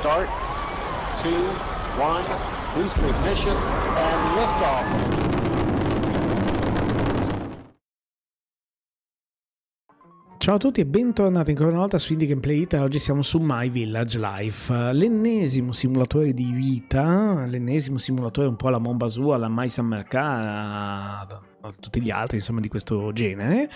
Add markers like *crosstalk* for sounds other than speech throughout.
start, two, one, boost ignition, and liftoff. Ciao a tutti e bentornati ancora una volta su Indie Gameplay Italia, oggi siamo su My Village Life, l'ennesimo simulatore di vita, l'ennesimo simulatore un po' alla Mombasua, alla Mai San Mercato, a tutti gli altri insomma di questo genere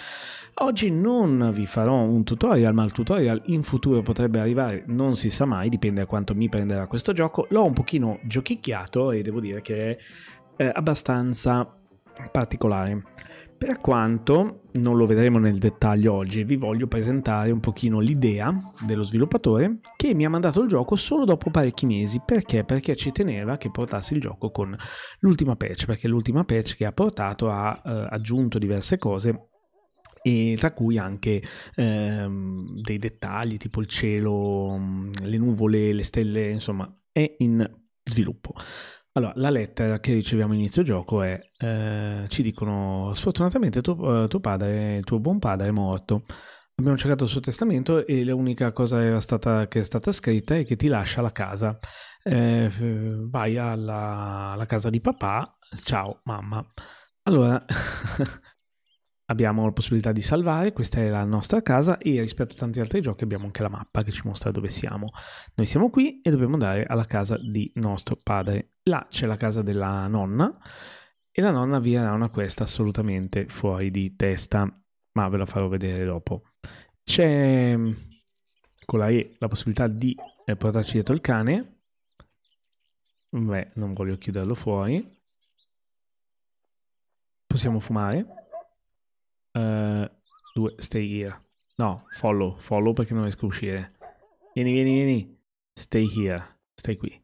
oggi non vi farò un tutorial ma il tutorial in futuro potrebbe arrivare non si sa mai dipende da quanto mi prenderà questo gioco l'ho un pochino giochicchiato e devo dire che è eh, abbastanza particolare per quanto, non lo vedremo nel dettaglio oggi, vi voglio presentare un pochino l'idea dello sviluppatore che mi ha mandato il gioco solo dopo parecchi mesi. Perché? Perché ci teneva che portassi il gioco con l'ultima patch, perché l'ultima patch che ha portato ha eh, aggiunto diverse cose e tra cui anche ehm, dei dettagli tipo il cielo, mm, le nuvole, le stelle, insomma è in sviluppo. Allora, la lettera che riceviamo inizio gioco è, eh, ci dicono, sfortunatamente tuo, eh, tuo, padre, tuo buon padre è morto. Abbiamo cercato il suo testamento e l'unica cosa stata, che è stata scritta è che ti lascia la casa. Eh, vai alla, alla casa di papà, ciao mamma. Allora, *laughs* abbiamo la possibilità di salvare, questa è la nostra casa e rispetto a tanti altri giochi abbiamo anche la mappa che ci mostra dove siamo. Noi siamo qui e dobbiamo andare alla casa di nostro padre. Là c'è la casa della nonna e la nonna vi darà una questa assolutamente fuori di testa, ma ve la farò vedere dopo. C'è mm, con la E la possibilità di eh, portarci dietro il cane. Beh, non voglio chiuderlo fuori. Possiamo fumare. Uh, due, stay here. No, follow, follow perché non riesco a uscire. Vieni, vieni, vieni. Stay here, stai qui.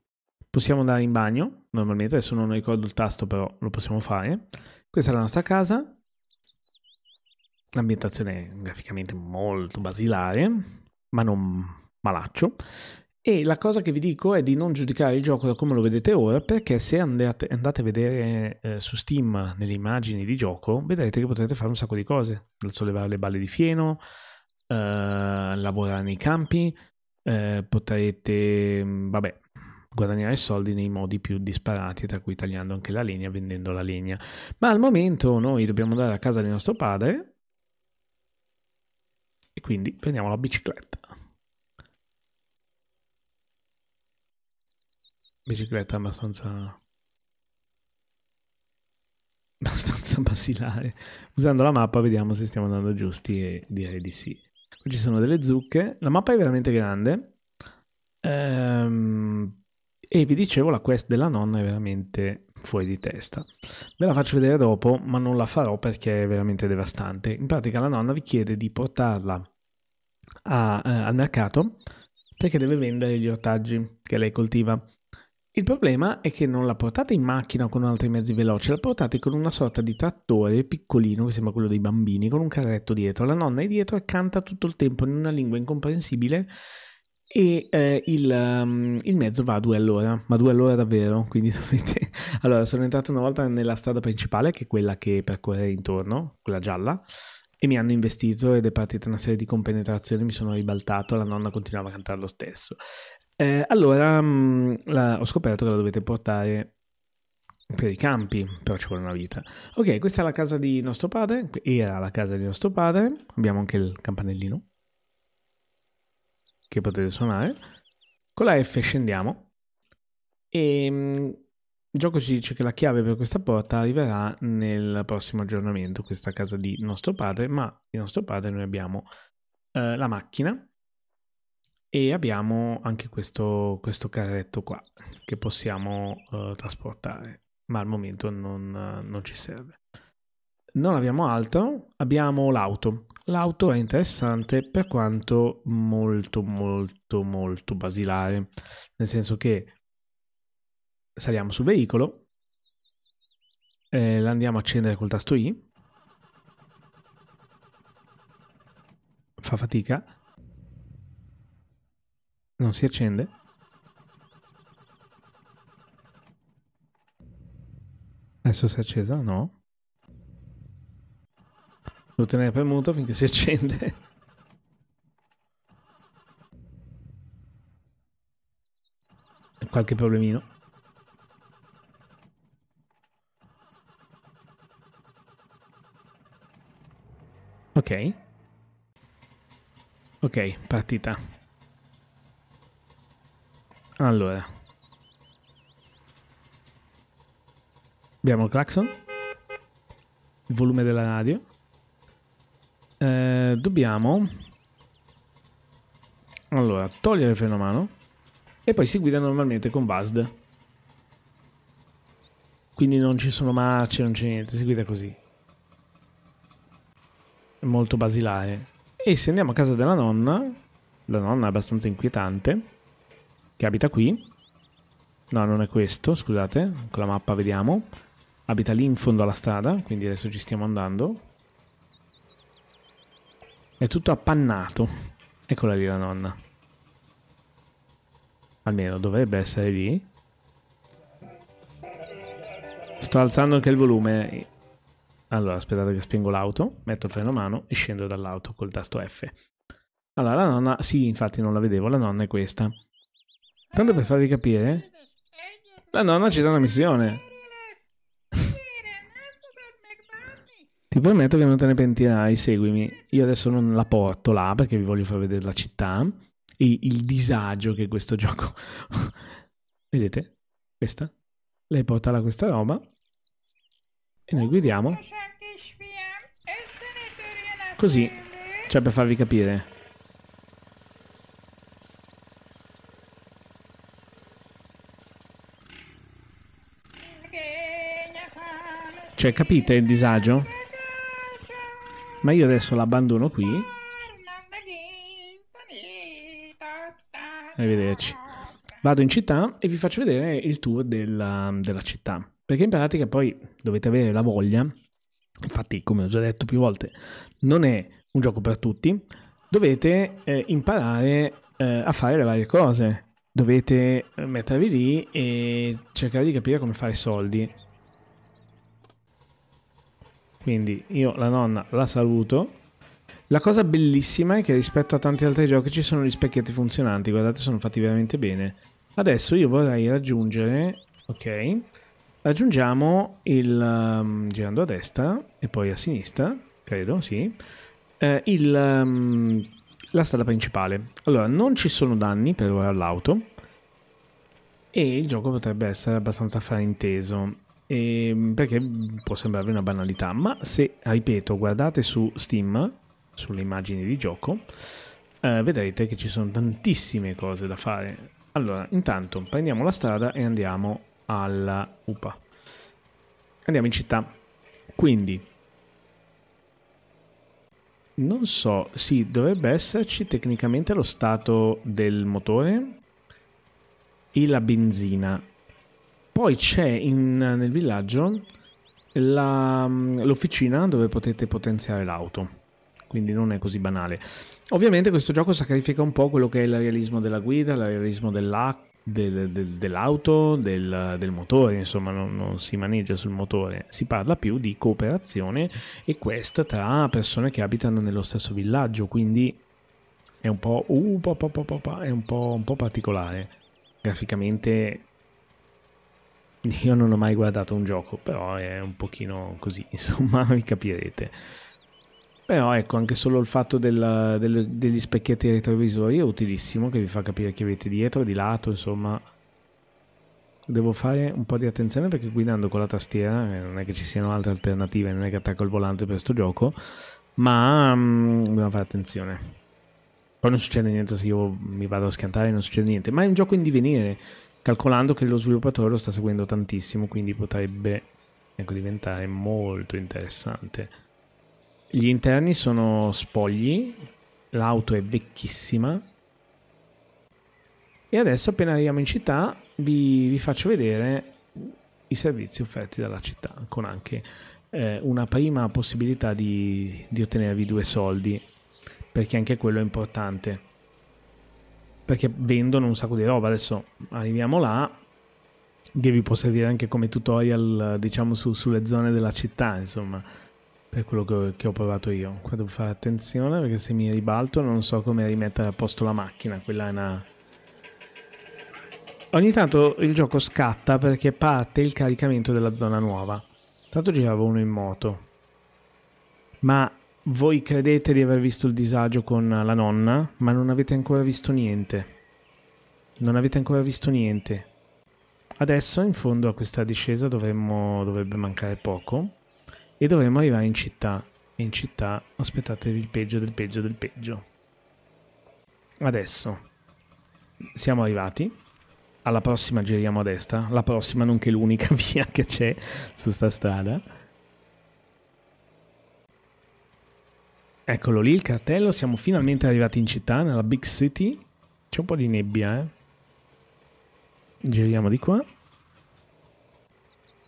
Possiamo andare in bagno, normalmente, adesso non ricordo il tasto però lo possiamo fare. Questa è la nostra casa. L'ambientazione è graficamente molto basilare, ma non malaccio. E la cosa che vi dico è di non giudicare il gioco da come lo vedete ora, perché se andate, andate a vedere eh, su Steam nelle immagini di gioco, vedrete che potrete fare un sacco di cose, dal sollevare le balle di fieno, eh, lavorare nei campi, eh, potrete, mm, vabbè, guadagnare soldi nei modi più disparati, tra cui tagliando anche la legna, vendendo la legna. Ma al momento noi dobbiamo andare a casa di nostro padre e quindi prendiamo la bicicletta. bicicletta abbastanza abbastanza basilare. Usando la mappa vediamo se stiamo andando giusti e direi di sì. Qui ci sono delle zucche, la mappa è veramente grande ehm, e vi dicevo la quest della nonna è veramente fuori di testa. Ve la faccio vedere dopo ma non la farò perché è veramente devastante. In pratica la nonna vi chiede di portarla a, eh, al mercato perché deve vendere gli ortaggi che lei coltiva. Il problema è che non la portate in macchina o con altri mezzi veloci, la portate con una sorta di trattore piccolino che sembra quello dei bambini, con un carretto dietro. La nonna è dietro e canta tutto il tempo in una lingua incomprensibile e eh, il, um, il, mezzo va a due all'ora, ma due all'ora davvero, quindi *laughs* dovete... Allora, sono entrato una volta nella strada principale, che è quella che percorre intorno, quella gialla, e mi hanno investito ed è partita una serie di compenetrazioni, mi sono ribaltato, la nonna continuava a cantare lo stesso. Eh, allora, mh, mm, la, ho scoperto che la dovete portare per i campi, però ci vuole una vita. Ok, questa è la casa di nostro padre, era la casa di nostro padre, abbiamo anche il campanellino che potete suonare. Con la F scendiamo e mh, mm, il gioco ci dice che la chiave per questa porta arriverà nel prossimo aggiornamento, questa casa di nostro padre, ma di nostro padre noi abbiamo eh, la macchina e abbiamo anche questo, questo carretto qua che possiamo uh, trasportare, ma al momento non, uh, non ci serve. Non abbiamo altro, abbiamo l'auto. L'auto è interessante per quanto molto molto molto basilare, nel senso che saliamo sul veicolo, eh, l'andiamo a accendere col tasto I, fa fatica, non si accende. Adesso si è accesa? No. Devo tenere premuto finché si accende. Qualche problemino. Ok. Ok, partita. Allora. Abbiamo il clacson. Il volume della radio. Eh, dobbiamo... Allora, togliere il freno a mano. E poi si guida normalmente con VASD. Quindi non ci sono marce, non c'è niente. Si guida così. È molto basilare. E se andiamo a casa della nonna... La nonna è abbastanza inquietante che abita qui. No, non è questo, scusate, con la mappa vediamo. Abita lì in fondo alla strada, quindi adesso ci stiamo andando. È tutto appannato. Eccola lì la nonna. Almeno dovrebbe essere lì. Sto alzando anche il volume. Allora, aspettate che spengo l'auto, metto il freno a mano e scendo dall'auto col tasto F. Allora, la nonna, sì, infatti non la vedevo, la nonna è questa. Tanto per farvi capire, la nonna ci dà una missione. Ti prometto che non te ne pentirai, seguimi. Io adesso non la porto là perché vi voglio far vedere la città e il disagio che questo *laughs* gioco... Vedete? Questa? Lei porta là questa roba e noi guidiamo. Così, cioè per farvi capire. Cioè, capite il disagio? Ma io adesso l'abbandono qui. Arrivederci. Vado in città e vi faccio vedere il tour della, um, della città. Perché in pratica poi dovete avere la voglia. Infatti, come ho già detto più volte, non è un gioco per tutti. Dovete eh, imparare eh, a fare le varie cose. Dovete eh, mettervi lì e cercare di capire come fare soldi quindi io la nonna la saluto. La cosa bellissima è che rispetto a tanti altri giochi ci sono gli specchietti funzionanti, guardate sono fatti veramente bene. Adesso io vorrei raggiungere, ok, raggiungiamo il, um, girando a destra e poi a sinistra, credo, sì, eh, il, um, la strada principale. Allora, non ci sono danni per ora all'auto, e il gioco potrebbe essere abbastanza frainteso. E ehm, perché può sembrarvi una banalità, ma se, ripeto, guardate su Steam, sulle immagini di gioco, eh, vedrete che ci sono tantissime cose da fare. Allora, intanto prendiamo la strada e andiamo alla UPA. Andiamo in città. Quindi, non so, sì, dovrebbe esserci tecnicamente lo stato del motore e la benzina poi c'è in, nel villaggio la, mm, l'officina dove potete potenziare l'auto. Quindi non è così banale. Ovviamente questo gioco sacrifica un po' quello che è il realismo della guida, il realismo dell'acqua del, del, dell'auto, del, del, motore, insomma non, non, si maneggia sul motore, si parla più di cooperazione e questa tra persone che abitano nello stesso villaggio, quindi è un po', uh, po, po, po, è un po', un po particolare. Graficamente *laughs* Io non ho mai guardato un gioco, però è un pochino così, *laughs* insomma, mi capirete. Però ecco, anche solo il fatto del, del, degli specchietti retrovisori è utilissimo, che vi fa capire chi avete dietro, di lato, insomma. Devo fare un po' di attenzione perché guidando con la tastiera, eh, non è che ci siano altre alternative, non è che attacco il volante per questo gioco, ma mm, dobbiamo fare attenzione. Poi non succede niente se io mi vado a schiantare, non succede niente, ma è un gioco in divenire calcolando che lo sviluppatore lo sta seguendo tantissimo, quindi potrebbe ecco, diventare molto interessante. Gli interni sono spogli, l'auto è vecchissima. E adesso appena arriviamo in città vi, vi faccio vedere i servizi offerti dalla città, con anche eh, una prima possibilità di, di ottenervi due soldi, perché anche quello è importante perché vendono un sacco di roba. Adesso arriviamo là, che vi può servire anche come tutorial, diciamo, su, sulle zone della città, insomma, per quello che ho, che ho, provato io. Qua devo fare attenzione perché se mi ribalto non so come rimettere a posto la macchina, quella è una... Ogni tanto il gioco scatta perché parte il caricamento della zona nuova. Tanto giravo uno in moto. Ma voi credete di aver visto il disagio con la nonna, ma non avete ancora visto niente. Non avete ancora visto niente. Adesso, in fondo a questa discesa, dovremmo, dovrebbe mancare poco. E dovremmo arrivare in città. E in città aspettatevi il peggio del peggio del peggio. Adesso. Siamo arrivati. Alla prossima giriamo a destra. La prossima, nonché l'unica *laughs* via che c'è su sta strada. Eccolo lì il cartello, siamo finalmente arrivati in città, nella Big City. C'è un po' di nebbia, eh. Giriamo di qua.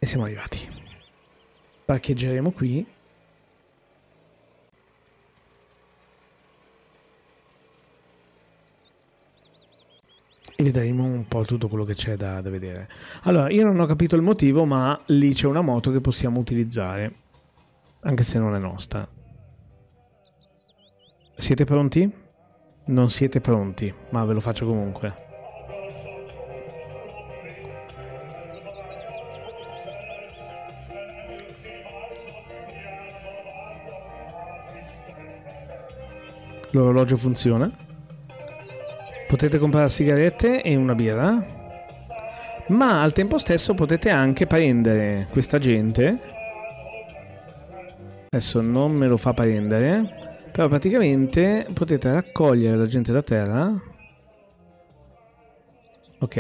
E siamo arrivati. Parcheggeremo qui. E vedremo un po' tutto quello che c'è da, da vedere. Allora, io non ho capito il motivo, ma lì c'è una moto che possiamo utilizzare. Anche se non è nostra. Siete pronti? Non siete pronti, ma ve lo faccio comunque. L'orologio funziona. Potete comprare sigarette e una birra. Ma al tempo stesso potete anche prendere questa gente. Adesso non me lo fa prendere. Però praticamente potete raccogliere la gente da terra. Ok.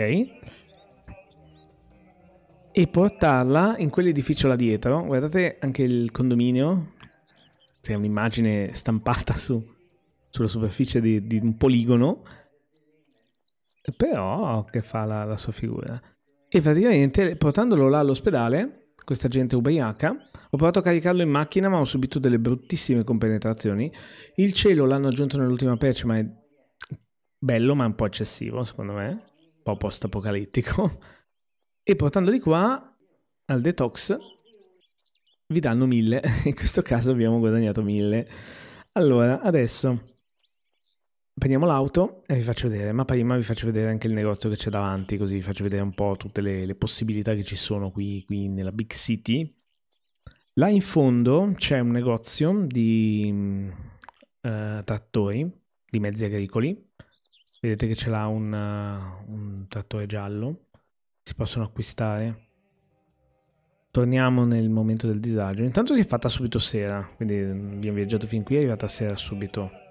E portarla in quell'edificio là dietro. Guardate anche il condominio. C'è un'immagine stampata su, sulla superficie di, di, un poligono. Però che fa la, la sua figura. E praticamente portandolo là all'ospedale questa gente ubriaca. Ho provato a caricarlo in macchina ma ho subito delle bruttissime compenetrazioni. Il cielo l'hanno aggiunto nell'ultima patch ma è bello ma è un po' eccessivo secondo me, un po' post apocalittico. *laughs* E portando di qua al detox vi danno 1000, *laughs* in questo caso abbiamo guadagnato 1000. Allora, adesso Prendiamo l'auto e vi faccio vedere, ma prima vi faccio vedere anche il negozio che c'è davanti, così vi faccio vedere un po' tutte le, le possibilità che ci sono qui, qui nella Big City. Là in fondo c'è un negozio di mm, eh, trattori, di mezzi agricoli. Vedete che c'è là un, uh, un trattore giallo. Si possono acquistare. Torniamo nel momento del disagio. Intanto si è fatta subito sera, quindi abbiamo viaggiato fin qui, è arrivata sera subito.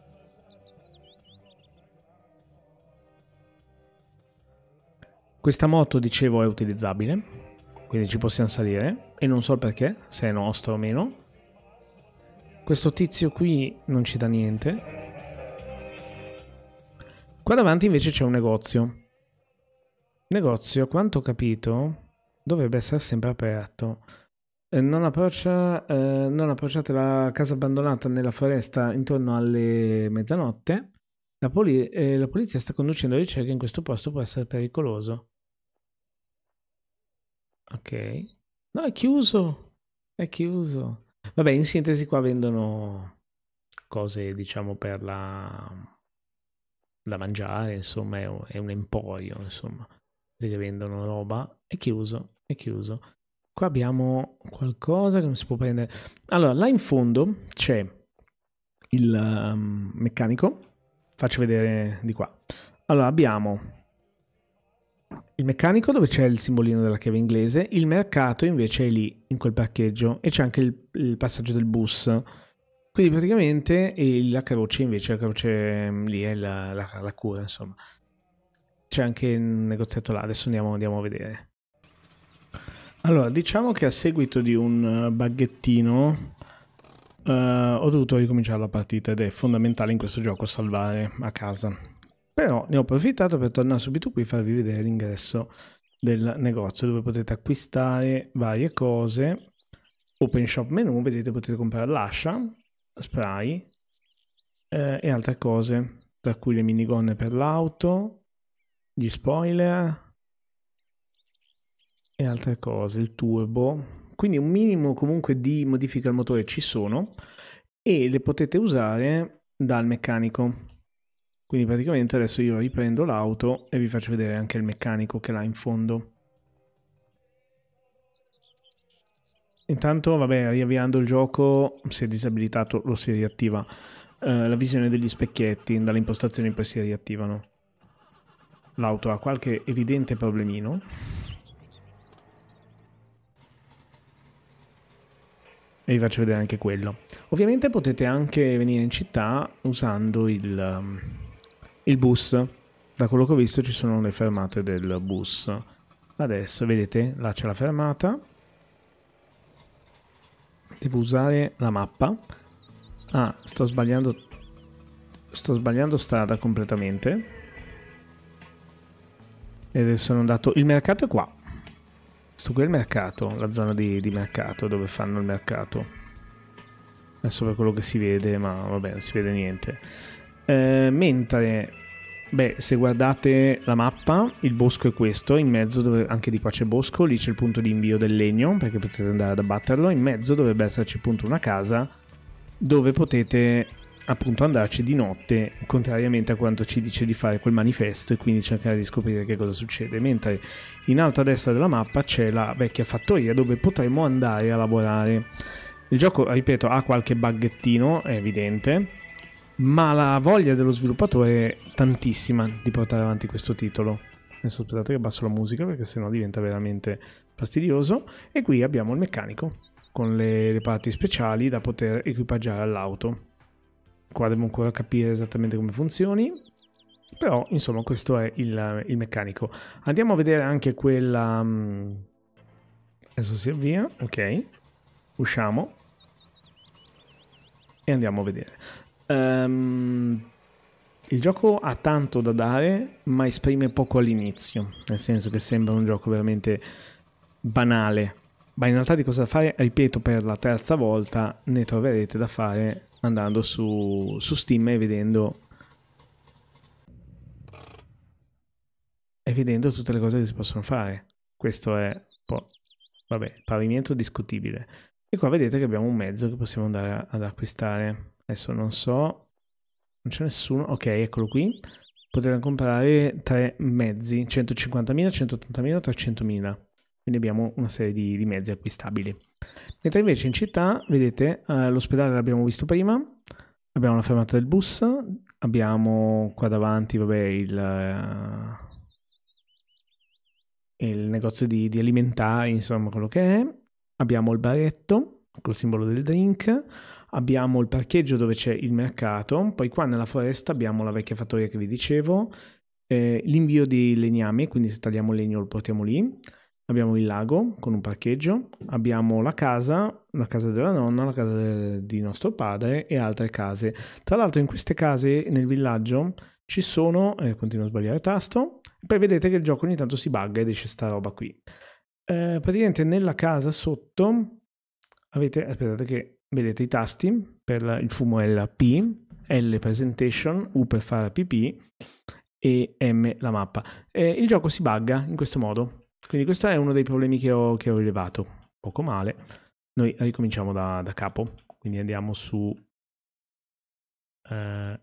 Questa moto, dicevo, è utilizzabile, quindi ci possiamo salire, e non so perché, se è nostro o meno. Questo tizio qui non ci dà niente. Qua davanti invece c'è un negozio. Negozio, quanto ho capito, dovrebbe essere sempre aperto. Eh, non, approccia, eh, non approcciate la casa abbandonata nella foresta intorno alle mezzanotte. La, poli eh, la polizia sta conducendo ricerche in questo posto, può essere pericoloso. Ok. No, è chiuso. È chiuso. Vabbè, in sintesi qua vendono cose, diciamo, per la... da mangiare, insomma, è un, emporio, insomma, che vendono roba. È chiuso, è chiuso. Qua abbiamo qualcosa che non si può prendere. Allora, là in fondo c'è il um, meccanico. Faccio vedere di qua. Allora, abbiamo il meccanico dove c'è il simbolino della chiave inglese, il mercato invece è lì, in quel parcheggio, e c'è anche il, il, passaggio del bus. Quindi praticamente la croce invece, la croce mm, lì è la, la, la cura, insomma. C'è anche il negoziato là, adesso andiamo, andiamo a vedere. Allora, diciamo che a seguito di un eh, baghettino Uh, ho dovuto ricominciare la partita ed è fondamentale in questo gioco salvare a casa. Però ne ho approfittato per tornare subito qui e farvi vedere l'ingresso del negozio dove potete acquistare varie cose. Open shop menu, vedete potete comprare l'ascia, spray eh, e altre cose, tra cui le minigonne per l'auto, gli spoiler e altre cose, il turbo. Quindi un minimo comunque di modifiche al motore ci sono e le potete usare dal meccanico. Quindi praticamente adesso io riprendo l'auto e vi faccio vedere anche il meccanico che l'ha in fondo. Intanto, vabbè, riavviando il gioco, si è disabilitato lo si riattiva. Eh, la visione degli specchietti dalle impostazioni poi si riattivano. L'auto ha qualche evidente problemino. E vi faccio vedere anche quello. Ovviamente potete anche venire in città usando il... Ehm, il bus. Da quello che ho visto ci sono le fermate del bus. Adesso, vedete, là c'è la fermata. Devo usare la mappa. Ah, sto sbagliando... Sto sbagliando strada completamente. E adesso sono andato... Il mercato è qua. Questo qui è il mercato, la zona di, di mercato, dove fanno il mercato. Adesso per quello che si vede, ma vabbè, non si vede niente. Eh, mentre, beh, se guardate la mappa, il bosco è questo, in mezzo dove, anche di qua c'è bosco, lì c'è il punto di invio del legno, perché potete andare ad abbatterlo, in mezzo dovrebbe esserci appunto una casa dove potete appunto andarci di notte, contrariamente a quanto ci dice di fare quel manifesto e quindi cercare di scoprire che cosa succede, mentre in alto a destra della mappa c'è la vecchia fattoria dove potremmo andare a lavorare. Il gioco, ripeto, ha qualche baghettino, è evidente, ma la voglia dello sviluppatore è tantissima di portare avanti questo titolo. Adesso aspettate che basso la musica perché sennò diventa veramente fastidioso. E qui abbiamo il meccanico con le, le parti speciali da poter equipaggiare all'auto. Qua devo ancora capire esattamente come funzioni, però insomma questo è il, il meccanico. Andiamo a vedere anche quella... Mm, adesso si avvia, ok. Usciamo e andiamo a vedere. Um, il gioco ha tanto da dare, ma esprime poco all'inizio, nel senso che sembra un gioco veramente banale, ma in realtà di cosa fare, ripeto per la terza volta, ne troverete da fare andando su, su Steam e vedendo, e vedendo tutte le cose che si possono fare. Questo è un po', vabbè, pavimento discutibile. E qua vedete che abbiamo un mezzo che possiamo andare ad acquistare. Adesso non so. Non c'è nessuno. Ok, eccolo qui. Potete comprare tre mezzi. 150.000, 180.000, 300.000 quindi abbiamo una serie di, di, mezzi acquistabili. Mentre invece in città, vedete, eh, l'ospedale l'abbiamo visto prima, abbiamo la fermata del bus, abbiamo qua davanti, vabbè, il, eh, il negozio di, di, alimentari, insomma, quello che è, abbiamo il baretto col simbolo del drink, abbiamo il parcheggio dove c'è il mercato, poi qua nella foresta abbiamo la vecchia fattoria che vi dicevo, eh, l'invio di legname, quindi se tagliamo legno lo portiamo lì, abbiamo il lago con un parcheggio, abbiamo la casa, la casa della nonna, la casa de di nostro padre e altre case. Tra l'altro in queste case nel villaggio ci sono, eh, continuo a sbagliare tasto, poi vedete che il gioco ogni tanto si bugga ed esce sta roba qui. Eh, praticamente nella casa sotto avete, aspettate che vedete i tasti per il fumo è la P, L presentation, U per fare pipì e M la mappa. Eh, il gioco si bugga in questo modo, quindi questo è uno dei problemi che ho, che ho rilevato, poco male. Noi ricominciamo da, da capo, quindi andiamo su eh,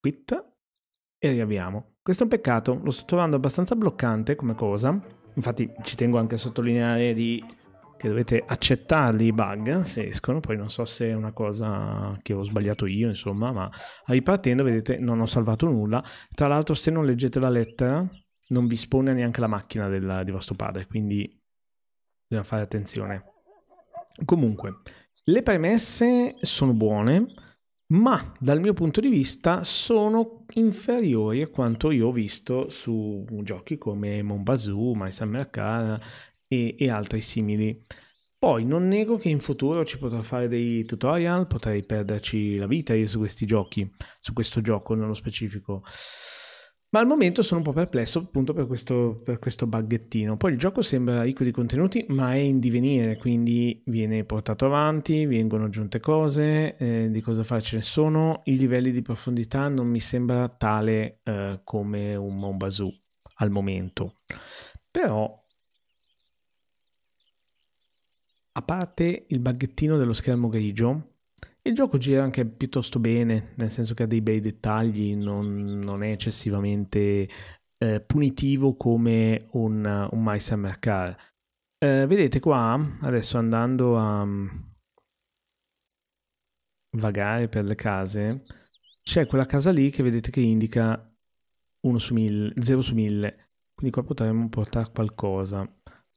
quit e riavviamo. Questo è un peccato, lo sto trovando abbastanza bloccante come cosa, infatti ci tengo anche a sottolineare di che dovete accettarli i bug se escono, poi non so se è una cosa che ho sbagliato io, insomma, ma ripartendo vedete non ho salvato nulla. Tra l'altro se non leggete la lettera non vi spone neanche la macchina della, di vostro padre, quindi bisogna fare attenzione. Comunque, le premesse sono buone, ma dal mio punto di vista sono inferiori a quanto io ho visto su giochi come Monbazoo, My Summer Car e, e altri simili. Poi non nego che in futuro ci potrò fare dei tutorial, potrei perderci la vita io su questi giochi, su questo gioco nello specifico. Ma al momento sono un po' perplesso appunto per questo, per questo baghettino. Poi il gioco sembra ricco di contenuti, ma è in divenire, quindi viene portato avanti, vengono aggiunte cose, eh, di cosa fare ce ne sono. I livelli di profondità non mi sembra tale eh, come un Mombazoo al momento. Però a parte il baghettino dello schermo grigio, il gioco gira anche piuttosto bene, nel senso che ha dei bei dettagli, non, non è eccessivamente eh, punitivo come un, un My Summer Eh, vedete qua, adesso andando a mm, vagare per le case, c'è quella casa lì che vedete che indica 0 su 1000, quindi qua potremmo portare qualcosa.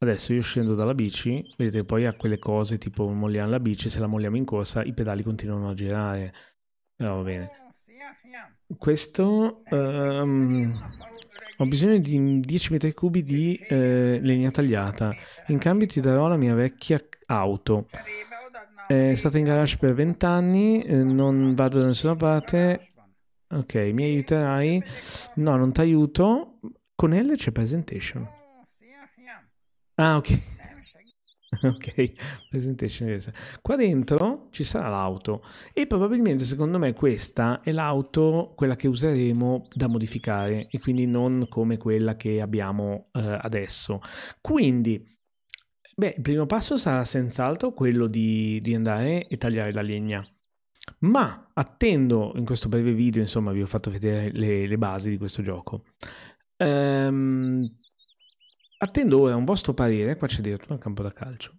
Adesso io scendo dalla bici, vedete poi ha quelle cose tipo molliamo la bici, se la molliamo in corsa i pedali continuano a girare. Però va bene. Questo... Um, ho bisogno di 10 metri cubi di eh, legna tagliata. In cambio ti darò la mia vecchia auto. È stata in garage per 20 anni, eh, non vado da nessuna parte. Ok, mi aiuterai? No, non ti aiuto. Con L c'è presentation. Ah, ok. *laughs* ok, presentation Qua dentro ci sarà l'auto e probabilmente secondo me questa è l'auto, quella che useremo da modificare e quindi non come quella che abbiamo eh, adesso. Quindi Beh, il primo passo sarà senz'altro quello di, di, andare e tagliare la legna. Ma attendo in questo breve video, insomma, vi ho fatto vedere le, le basi di questo gioco. Ehm, Attendo ora un vostro parere, qua c'è dietro un campo da calcio.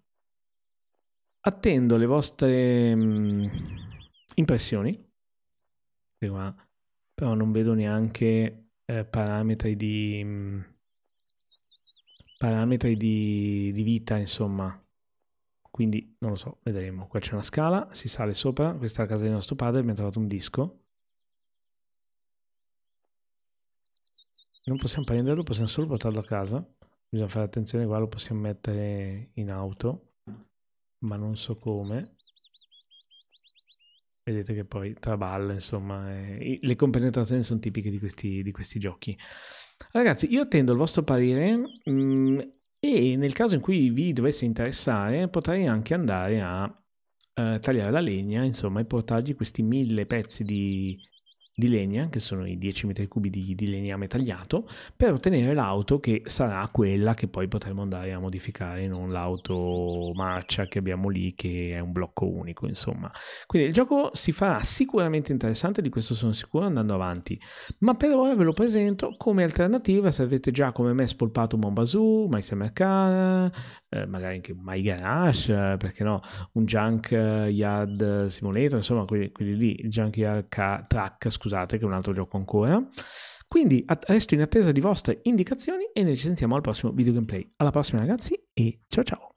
Attendo le vostre mh, mm, impressioni. Prima, però non vedo neanche eh, parametri di mh, mm, parametri di, di vita, insomma. Quindi non lo so, vedremo. Qua c'è una scala, si sale sopra, questa è la casa di nostro padre, abbiamo trovato un disco. Non possiamo prenderlo, possiamo solo portarlo a casa bisogna fare attenzione qua lo possiamo mettere in auto ma non so come vedete che poi traballa insomma eh, le compenetrazioni sono tipiche di questi, di questi, giochi ragazzi io attendo il vostro parere mh, mm, e nel caso in cui vi dovesse interessare potrei anche andare a eh, tagliare la legna insomma e portargli questi mille pezzi di di legna, che sono i 10 metri cubi di, di legname tagliato, per ottenere l'auto che sarà quella che poi potremo andare a modificare, non l'auto marcia che abbiamo lì, che è un blocco unico, insomma. Quindi il gioco si farà sicuramente interessante, di questo sono sicuro andando avanti, ma per ora ve lo presento come alternativa se avete già come me spolpato Mombasu, My Summer Car, eh, magari anche My Garage, eh, perché no, un Junk Yard Simulator, insomma, quelli, quelli lì, il Junkyard Car, Track, scusate, che è un altro gioco ancora. Quindi resto in attesa di vostre indicazioni e noi ci sentiamo al prossimo video gameplay. Alla prossima ragazzi e ciao ciao!